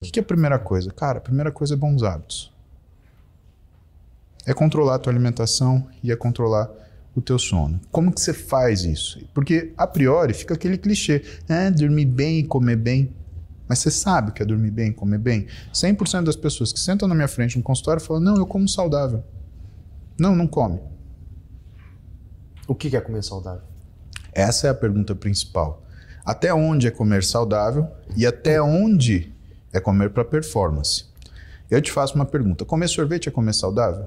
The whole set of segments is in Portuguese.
O que, que é a primeira coisa? Cara, a primeira coisa é bons hábitos. É controlar a tua alimentação e é controlar o teu sono. Como que você faz isso? Porque a priori fica aquele clichê, é, dormir bem e comer bem. Mas você sabe o que é dormir bem, comer bem? 100% das pessoas que sentam na minha frente no consultório falam: "Não, eu como saudável". Não, não come. O que é comer saudável? Essa é a pergunta principal. Até onde é comer saudável e até onde é comer para performance. Eu te faço uma pergunta: comer sorvete é comer saudável?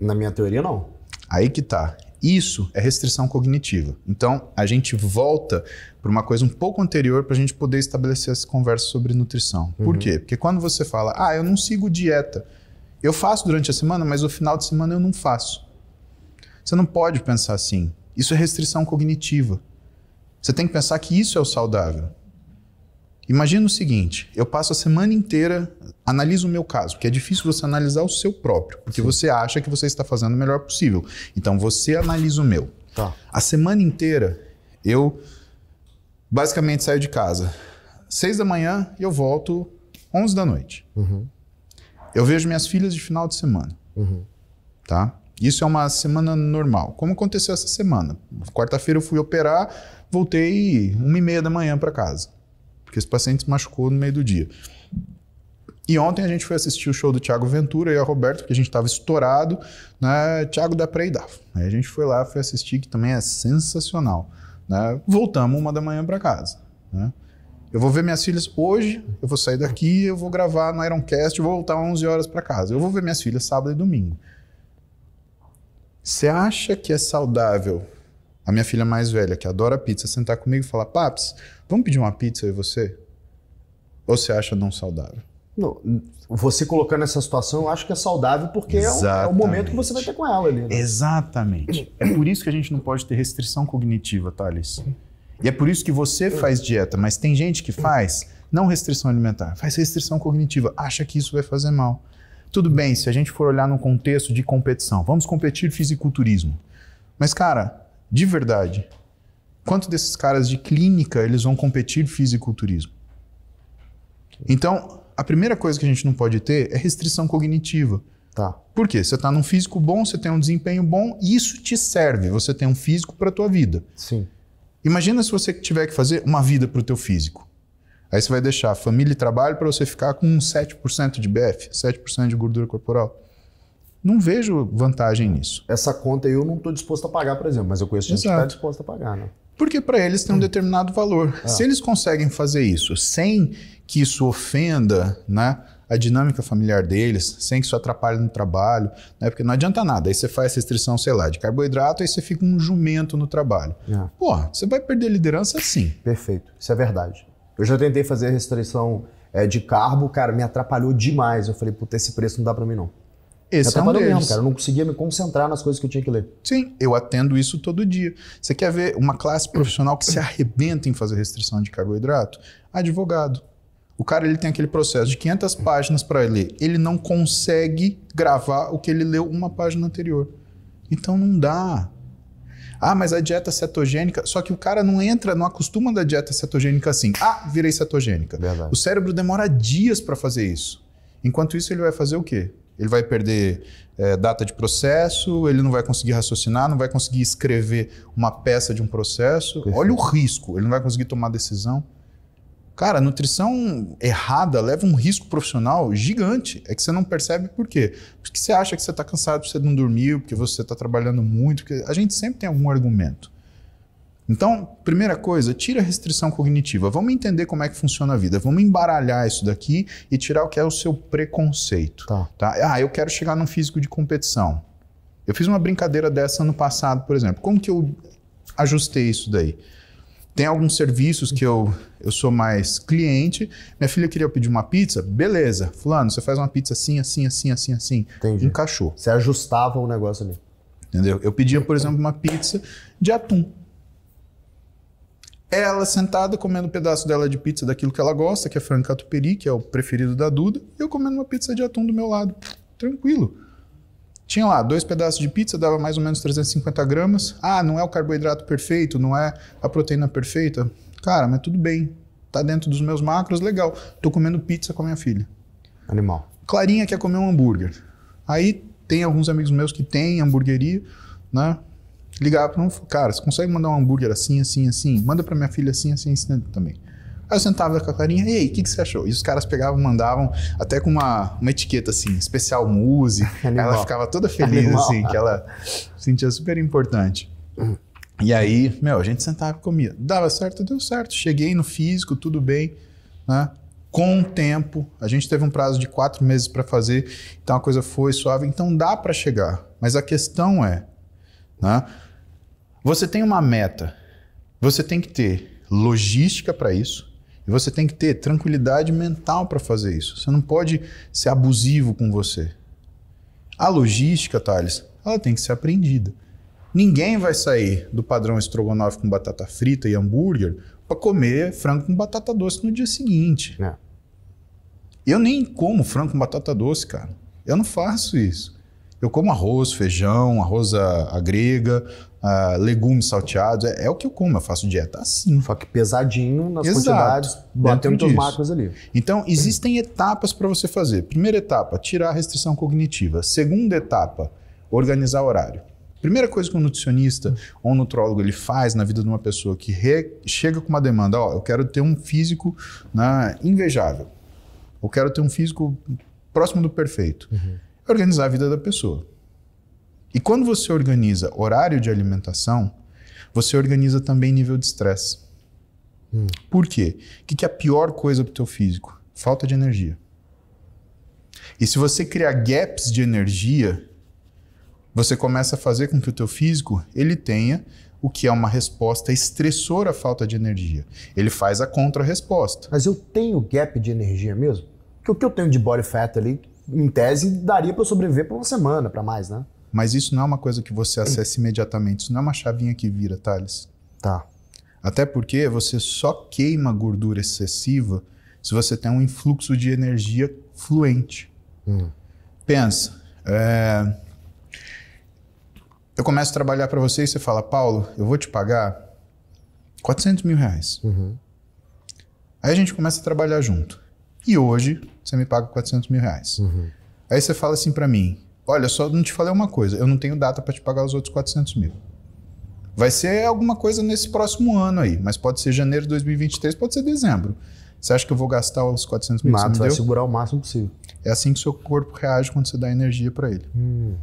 Na minha teoria, não. Aí que tá. Isso é restrição cognitiva. Então, a gente volta para uma coisa um pouco anterior para a gente poder estabelecer essa conversa sobre nutrição. Por uhum. quê? Porque quando você fala, ah, eu não sigo dieta, eu faço durante a semana, mas o final de semana eu não faço. Você não pode pensar assim. Isso é restrição cognitiva. Você tem que pensar que isso é o saudável. Imagina o seguinte: eu passo a semana inteira, analiso o meu caso, que é difícil você analisar o seu próprio, porque Sim. você acha que você está fazendo o melhor possível. Então você analisa o meu. Tá. A semana inteira eu basicamente saio de casa seis da manhã e eu volto 11 da noite. Uhum. Eu vejo minhas filhas de final de semana. Uhum. Tá? Isso é uma semana normal. Como aconteceu essa semana? Quarta-feira eu fui operar, voltei uma e meia da manhã para casa porque esse paciente se machucou no meio do dia. E ontem a gente foi assistir o show do Thiago Ventura e a Roberto, que a gente estava estourado, né? Thiago da Preidavo. Aí a gente foi lá, foi assistir, que também é sensacional. Né? Voltamos uma da manhã para casa. Né? Eu vou ver minhas filhas hoje, eu vou sair daqui, eu vou gravar no Ironcast, vou voltar 11 horas para casa. Eu vou ver minhas filhas sábado e domingo. Você acha que é saudável a minha filha mais velha, que adora pizza, sentar comigo e falar: Paps, vamos pedir uma pizza e você? Ou você acha não saudável? Não, você colocando essa situação, eu acho que é saudável porque é o, é o, momento que você vai ter com ela ali. Né? Exatamente. É por isso que a gente não pode ter restrição cognitiva, Thales. E é por isso que você faz dieta, mas tem gente que faz não restrição alimentar, faz restrição cognitiva, acha que isso vai fazer mal. Tudo bem, se a gente for olhar num contexto de competição, vamos competir fisiculturismo. Mas, cara, de verdade, quanto desses caras de clínica eles vão competir fisiculturismo? Então, a primeira coisa que a gente não pode ter é restrição cognitiva. Tá. Por quê? Você está num físico bom, você tem um desempenho bom, e isso te serve. Você tem um físico para a tua vida. Sim. Imagina se você tiver que fazer uma vida para o teu físico. Aí você vai deixar família e trabalho para você ficar com 7% de BF, 7% de gordura corporal. Não vejo vantagem nisso. Essa conta eu não estou disposto a pagar, por exemplo, mas eu conheço gente tá Exato. que está disposta a pagar, né? Porque para eles tem um hum. determinado valor. Ah. Se eles conseguem fazer isso sem que isso ofenda né, a dinâmica familiar deles, sem que isso atrapalhe no trabalho, né, porque não adianta nada. Aí você faz restrição, sei lá, de carboidrato, aí você fica um jumento no trabalho. Ah. É. Pô, você vai perder liderança sim. Perfeito, isso é verdade. Eu já tentei fazer restrição é, de carbo, cara, me atrapalhou demais. Eu falei, puta, esse preço não dá para mim não. Esse é um deles. mesmo, cara. Eu não conseguia me concentrar nas coisas que eu tinha que ler. Sim, eu atendo isso todo dia. Você quer ver uma classe profissional que se arrebenta em fazer restrição de carboidrato? Advogado. O cara ele tem aquele processo de 500 páginas para ler. Ele não consegue gravar o que ele leu uma página anterior. Então não dá. Ah, mas a dieta cetogênica. Só que o cara não entra, não acostuma da dieta cetogênica assim. Ah, virei cetogênica. Verdade. O cérebro demora dias para fazer isso. Enquanto isso, ele vai fazer o quê? Ele vai perder é, data de processo, ele não vai conseguir raciocinar, não vai conseguir escrever uma peça de um processo. Perfeito. Olha o risco, ele não vai conseguir tomar decisão. Cara, nutrição errada leva um risco profissional gigante. É que você não percebe por quê. Porque você acha que você está cansado, porque você não dormiu, porque você está trabalhando muito. Porque... A gente sempre tem algum argumento. Então, primeira coisa, tira a restrição cognitiva. Vamos entender como é que funciona a vida. Vamos embaralhar isso daqui e tirar o que é o seu preconceito. Tá. tá? Ah, eu quero chegar num físico de competição. Eu fiz uma brincadeira dessa ano passado, por exemplo. Como que eu ajustei isso daí? Tem alguns serviços que eu, eu sou mais cliente. Minha filha queria pedir uma pizza. Beleza. Fulano, você faz uma pizza assim, assim, assim, assim, assim. Entendi. Encaixou. Você ajustava o negócio ali. Entendeu? Eu pedia, por exemplo, uma pizza de atum. É ela sentada comendo um pedaço dela de pizza daquilo que ela gosta, que é frango catupiry, que é o preferido da Duda, e eu comendo uma pizza de atum do meu lado. Tranquilo. Tinha lá dois pedaços de pizza, dava mais ou menos 350 gramas. Ah, não é o carboidrato perfeito, não é a proteína perfeita. Cara, mas tudo bem. Tá dentro dos meus macros, legal. Tô comendo pizza com a minha filha. Animal. Clarinha quer comer um hambúrguer. Aí tem alguns amigos meus que têm hamburgueria, né? Ligava para um, cara, você consegue mandar um hambúrguer assim, assim, assim? Manda para minha filha assim, assim, assim né, também. Aí eu sentava com a Clarinha, e aí, o que, que você achou? E os caras pegavam, mandavam até com uma, uma etiqueta assim, especial música. Animal. Ela ficava toda feliz, Animal. assim, que ela sentia super importante. Uhum. E aí, meu, a gente sentava e comia. Dava certo, deu certo. Cheguei no físico, tudo bem, né? Com o tempo, a gente teve um prazo de quatro meses para fazer, então a coisa foi suave, então dá para chegar. Mas a questão é, né? Você tem uma meta, você tem que ter logística para isso e você tem que ter tranquilidade mental para fazer isso. Você não pode ser abusivo com você. A logística, Thales, ela tem que ser aprendida. Ninguém vai sair do padrão estrogonofe com batata frita e hambúrguer para comer frango com batata doce no dia seguinte. É. Eu nem como frango com batata doce, cara. Eu não faço isso. Eu como arroz, feijão, arroz à, à grega, legumes salteados. É, é, o que eu como, eu faço dieta assim. Só que pesadinho nas Exato, quantidades, batendo os marcas ali. Então, existem etapas para você fazer. Primeira etapa, tirar a restrição cognitiva. Segunda etapa, organizar horário. Primeira coisa que um nutricionista ou um nutrólogo ele faz na vida de uma pessoa que re... chega com uma demanda, ó, eu quero ter um físico né, invejável, eu quero ter um físico próximo do perfeito. Uhum é organizar a vida da pessoa. E quando você organiza horário de alimentação, você organiza também nível de estresse. Hum. Por quê? O que, é a pior coisa para o teu físico? Falta de energia. E se você criar gaps de energia, você começa a fazer com que o teu físico ele tenha o que é uma resposta estressora à falta de energia. Ele faz a contra-resposta. Mas eu tenho gap de energia mesmo? Porque o que eu tenho de body fat ali em tese, daria para sobreviver por uma semana, para mais, né? Mas isso não é uma coisa que você acessa imediatamente. Isso não é uma chavinha que vira, Thales. Tá. Até porque você só queima gordura excessiva se você tem um influxo de energia fluente. Hum. Pensa. É... Eu começo a trabalhar para você e você fala, Paulo, eu vou te pagar 400 mil reais. Uhum. Aí a gente começa a trabalhar junto e hoje você me paga 400 mil reais. Uhum. Aí você fala assim para mim, olha, só não te falei uma coisa, eu não tenho data para te pagar os outros 400 mil. Vai ser alguma coisa nesse próximo ano aí, mas pode ser janeiro de 2023, pode ser dezembro. Você acha que eu vou gastar os 400 mil? Nada, você vai deu? segurar o máximo possível. É assim que o seu corpo reage quando você dá energia para ele. Hum.